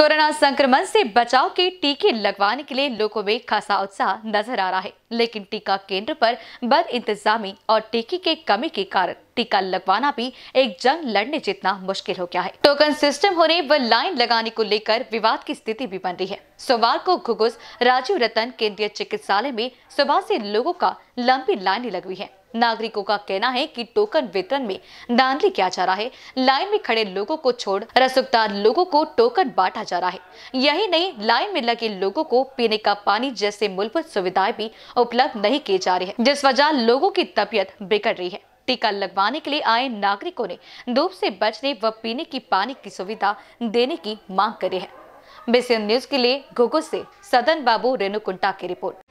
corona संक्रमण से बचाव के टीके लगवाने के लिए लोगों में खासा उत्साह नजर आ रहा है लेकिन टीका केंद्र पर बद इंतजामी और टीके के कमी के कारण टीका लगवाना भी एक जंग लड़ने जितना मुश्किल हो गया है टोकन सिस्टम होने व लाइन लगाने को लेकर विवाद की स्थिति भी बन रही है सोमवार को घुगुस राजीव रतन केंद्रीय चिकित्सालय में सुबह से लोगों का लंबी लाइने लगी है नागरिकों का कहना है कि टोकन वितरण में धांधली किया जा रहा है लाइन में खड़े लोगों को छोड़ रसुकदार लोगों को टोकन बांटा जा रहा है यही नहीं लाइन में लगे लोगों को पीने का पानी जैसे मूलभूत सुविधाएं भी उपलब्ध नहीं की जा रही है जिस वजह लोगों की तबीयत बिगड़ रही है टीका लगवाने के लिए आए नागरिकों ने धूप से बचने व पीने की पानी की सुविधा देने की मांग करी है बीसीएन न्यूज के लिए घोघो से सदन बाबू रेणु कुंटा की रिपोर्ट